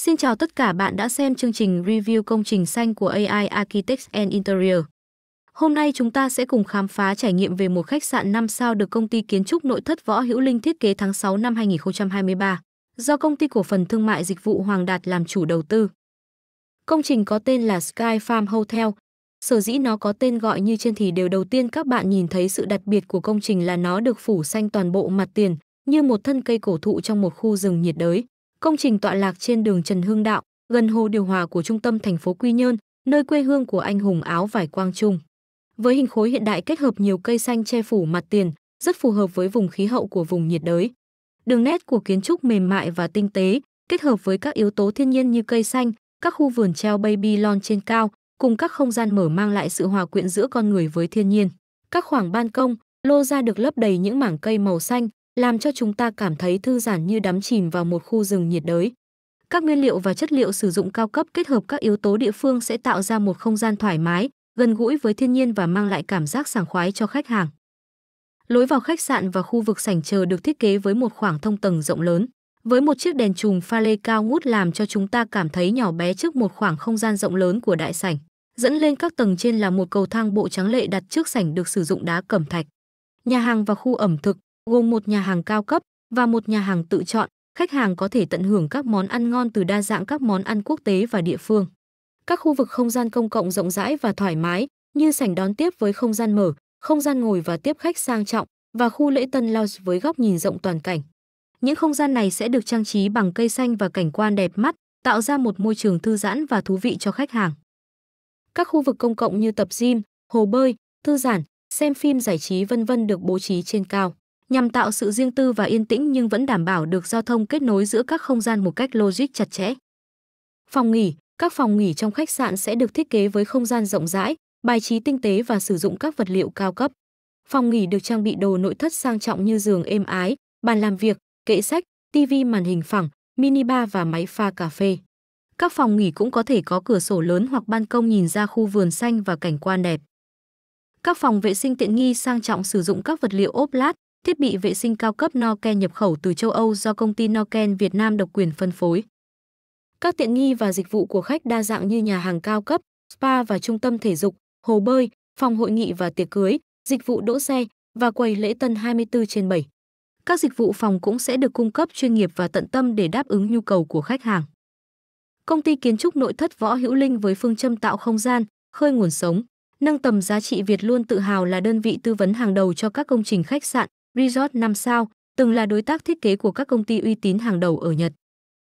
Xin chào tất cả bạn đã xem chương trình review công trình xanh của AI Architects and Interior. Hôm nay chúng ta sẽ cùng khám phá trải nghiệm về một khách sạn 5 sao được công ty kiến trúc nội thất Võ Hữu Linh thiết kế tháng 6 năm 2023, do công ty cổ phần thương mại dịch vụ Hoàng Đạt làm chủ đầu tư. Công trình có tên là Sky Farm Hotel. Sở dĩ nó có tên gọi như trên thì điều đầu tiên các bạn nhìn thấy sự đặc biệt của công trình là nó được phủ xanh toàn bộ mặt tiền, như một thân cây cổ thụ trong một khu rừng nhiệt đới. Công trình tọa lạc trên đường Trần Hưng Đạo, gần hồ điều hòa của trung tâm thành phố Quy Nhơn, nơi quê hương của anh hùng áo vải Quang Trung. Với hình khối hiện đại kết hợp nhiều cây xanh che phủ mặt tiền, rất phù hợp với vùng khí hậu của vùng nhiệt đới. Đường nét của kiến trúc mềm mại và tinh tế, kết hợp với các yếu tố thiên nhiên như cây xanh, các khu vườn treo baby lon trên cao, cùng các không gian mở mang lại sự hòa quyện giữa con người với thiên nhiên. Các khoảng ban công, lô ra được lấp đầy những mảng cây màu xanh, làm cho chúng ta cảm thấy thư giãn như đắm chìm vào một khu rừng nhiệt đới. Các nguyên liệu và chất liệu sử dụng cao cấp kết hợp các yếu tố địa phương sẽ tạo ra một không gian thoải mái, gần gũi với thiên nhiên và mang lại cảm giác sảng khoái cho khách hàng. Lối vào khách sạn và khu vực sảnh chờ được thiết kế với một khoảng thông tầng rộng lớn, với một chiếc đèn chùm pha lê cao ngút làm cho chúng ta cảm thấy nhỏ bé trước một khoảng không gian rộng lớn của đại sảnh. Dẫn lên các tầng trên là một cầu thang bộ trắng lệ đặt trước sảnh được sử dụng đá cẩm thạch. Nhà hàng và khu ẩm thực gồm một nhà hàng cao cấp và một nhà hàng tự chọn, khách hàng có thể tận hưởng các món ăn ngon từ đa dạng các món ăn quốc tế và địa phương. Các khu vực không gian công cộng rộng rãi và thoải mái như sảnh đón tiếp với không gian mở, không gian ngồi và tiếp khách sang trọng và khu lễ tân lounge với góc nhìn rộng toàn cảnh. Những không gian này sẽ được trang trí bằng cây xanh và cảnh quan đẹp mắt, tạo ra một môi trường thư giãn và thú vị cho khách hàng. Các khu vực công cộng như tập gym, hồ bơi, thư giãn, xem phim giải trí vân vân được bố trí trên cao nhằm tạo sự riêng tư và yên tĩnh nhưng vẫn đảm bảo được giao thông kết nối giữa các không gian một cách logic chặt chẽ. Phòng nghỉ, các phòng nghỉ trong khách sạn sẽ được thiết kế với không gian rộng rãi, bài trí tinh tế và sử dụng các vật liệu cao cấp. Phòng nghỉ được trang bị đồ nội thất sang trọng như giường êm ái, bàn làm việc, kệ sách, TV màn hình phẳng, minibar và máy pha cà phê. Các phòng nghỉ cũng có thể có cửa sổ lớn hoặc ban công nhìn ra khu vườn xanh và cảnh quan đẹp. Các phòng vệ sinh tiện nghi sang trọng sử dụng các vật liệu ốp lát, thiết bị vệ sinh cao cấp Noken nhập khẩu từ châu Âu do công ty Noken Việt Nam độc quyền phân phối. Các tiện nghi và dịch vụ của khách đa dạng như nhà hàng cao cấp, spa và trung tâm thể dục, hồ bơi, phòng hội nghị và tiệc cưới, dịch vụ đỗ xe và quầy lễ tân 24 trên 7. Các dịch vụ phòng cũng sẽ được cung cấp chuyên nghiệp và tận tâm để đáp ứng nhu cầu của khách hàng. Công ty kiến trúc nội thất Võ Hữu Linh với phương châm tạo không gian, khơi nguồn sống, nâng tầm giá trị Việt luôn tự hào là đơn vị tư vấn hàng đầu cho các công trình khách sạn, Resort 5 sao từng là đối tác thiết kế của các công ty uy tín hàng đầu ở Nhật.